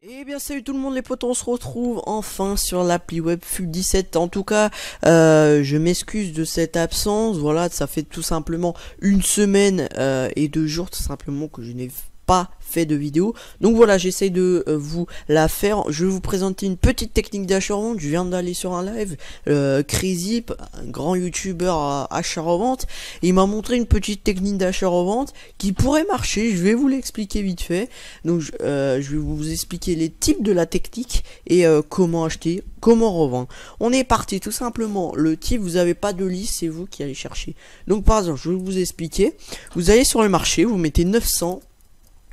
Eh bien salut tout le monde les potes, on se retrouve enfin sur l'appli web FUB17 En tout cas, euh, je m'excuse de cette absence, voilà, ça fait tout simplement une semaine euh, et deux jours tout simplement que je n'ai pas fait de vidéo. Donc voilà, j'essaie de euh, vous la faire. Je vais vous présenter une petite technique d'achat-revente. Je viens d'aller sur un live. Euh, Crazy, un grand youtubeur achat-revente, il m'a montré une petite technique d'achat-revente qui pourrait marcher. Je vais vous l'expliquer vite fait. Donc je euh, vais vous expliquer les types de la technique et euh, comment acheter, comment revendre. On est parti tout simplement. Le type, vous n'avez pas de liste, c'est vous qui allez chercher. Donc par exemple, je vais vous expliquer. Vous allez sur le marché, vous mettez 900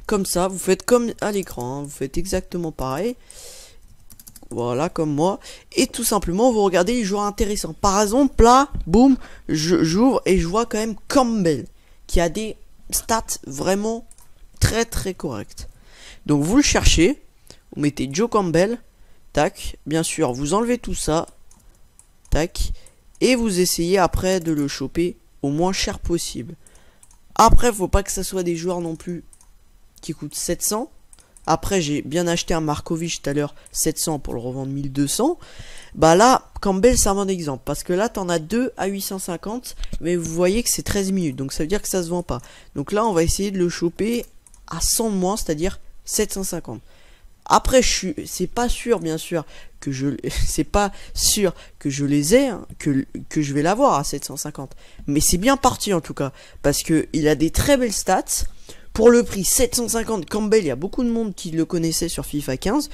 comme ça, vous faites comme à l'écran, hein, vous faites exactement pareil. Voilà, comme moi. Et tout simplement, vous regardez les joueurs intéressants. Par exemple, là, boum, j'ouvre et je vois quand même Campbell, qui a des stats vraiment très très correctes. Donc vous le cherchez, vous mettez Joe Campbell, tac, bien sûr, vous enlevez tout ça, tac, et vous essayez après de le choper au moins cher possible. Après, faut pas que ça soit des joueurs non plus coûte 700. Après, j'ai bien acheté un Markovic tout à l'heure, 700 pour le revendre 1200. Bah là, Campbell, c'est un exemple. Parce que là, tu en as deux à 850, mais vous voyez que c'est 13 minutes. Donc ça veut dire que ça se vend pas. Donc là, on va essayer de le choper à 100 de moins, c'est-à-dire 750. Après, je suis, c'est pas sûr, bien sûr, que je, c'est pas sûr que je les ai, hein, que, que je vais l'avoir à 750. Mais c'est bien parti, en tout cas. Parce que il a des très belles stats. Pour le prix 750, Campbell, il y a beaucoup de monde qui le connaissait sur FIFA 15.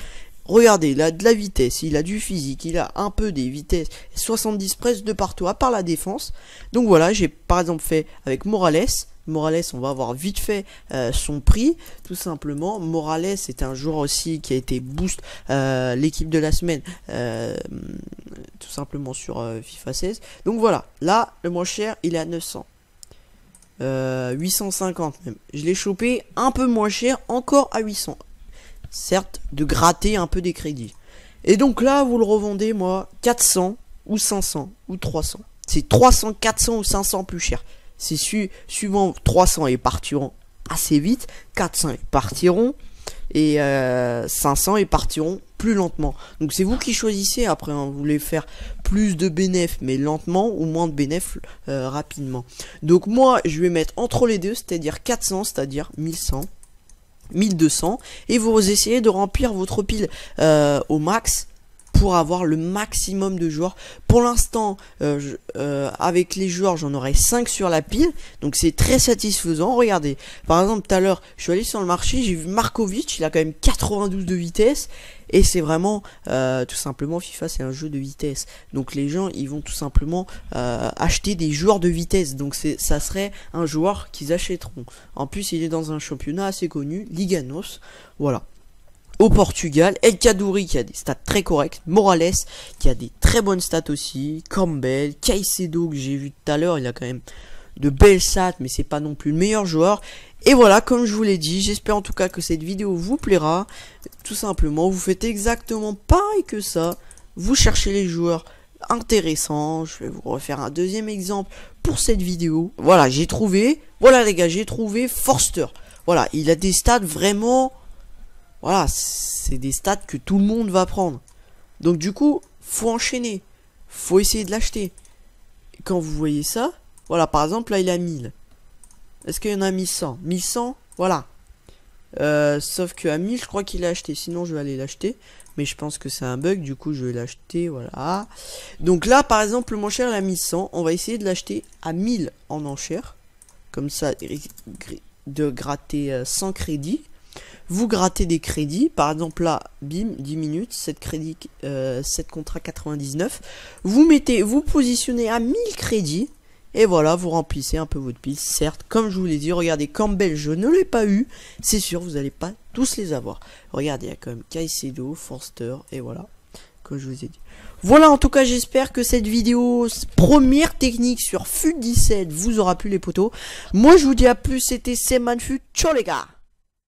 Regardez, il a de la vitesse, il a du physique, il a un peu des vitesses, 70 presse de partout, à part la défense. Donc voilà, j'ai par exemple fait avec Morales, Morales, on va avoir vite fait euh, son prix, tout simplement. Morales c'est un joueur aussi qui a été boost euh, l'équipe de la semaine, euh, tout simplement sur FIFA 16. Donc voilà, là, le moins cher, il est à 900. 850 euh, même. Je l'ai chopé un peu moins cher, encore à 800. Certes, de gratter un peu des crédits. Et donc là, vous le revendez, moi, 400 ou 500 ou 300. C'est 300, 400 ou 500 plus cher. C'est suivant 300 et partiront assez vite, 400 et partiront et 500 euh, et partiront plus lentement. Donc c'est vous qui choisissez après, hein, vous voulez faire plus de bénéf mais lentement ou moins de bénéf euh, rapidement. Donc moi je vais mettre entre les deux, c'est-à-dire 400, c'est-à-dire 1100. 1200 et vous essayez de remplir votre pile euh, au max pour avoir le maximum de joueurs. Pour l'instant, euh, euh, avec les joueurs, j'en aurai 5 sur la pile. Donc c'est très satisfaisant. Regardez, par exemple, tout à l'heure, je suis allé sur le marché, j'ai vu Markovic, il a quand même 92 de vitesse. Et c'est vraiment, euh, tout simplement, FIFA, c'est un jeu de vitesse. Donc les gens, ils vont tout simplement acheter des joueurs de vitesse. Donc ça serait un joueur qu'ils achèteront. En plus, il est dans un championnat assez connu, Liganos. Voilà au Portugal. El Kadouri qui a des stats très correctes. Morales qui a des très bonnes stats aussi. Campbell, Caicedo que j'ai vu tout à l'heure, il a quand même de belles stats, mais c'est pas non plus le meilleur joueur. Et voilà, comme je vous l'ai dit, j'espère en tout cas que cette vidéo vous plaira. Tout simplement, vous faites exactement pareil que ça. Vous cherchez les joueurs intéressants. Je vais vous refaire un deuxième exemple pour cette vidéo. Voilà, j'ai trouvé. Voilà les gars, j'ai trouvé Forster. Voilà, il a des stats vraiment voilà, c'est des stats que tout le monde va prendre. Donc du coup, faut enchaîner. Faut essayer de l'acheter. Quand vous voyez ça, voilà, par exemple, là, il a 1000. Est-ce qu'il y en a 1100 1100, voilà. Euh, sauf que à 1000, je crois qu'il l'a acheté. Sinon, je vais aller l'acheter. Mais je pense que c'est un bug, du coup, je vais l'acheter, voilà. Donc là, par exemple, mon cher, il a mis On va essayer de l'acheter à 1000 en enchère. Comme ça, de gratter 100 euh, crédits vous grattez des crédits, par exemple là, bim, 10 minutes, 7 crédits, euh, 7 contrats 99, vous mettez, vous positionnez à 1000 crédits, et voilà, vous remplissez un peu votre pile, certes, comme je vous l'ai dit, regardez, Campbell, je ne l'ai pas eu, c'est sûr, vous n'allez pas tous les avoir. Regardez, il y a quand même Caicedo, Forster, et voilà, comme je vous ai dit. Voilà, en tout cas, j'espère que cette vidéo, première technique sur FUT 17, vous aura plu les potos. Moi, je vous dis à plus, c'était Fut, ciao les gars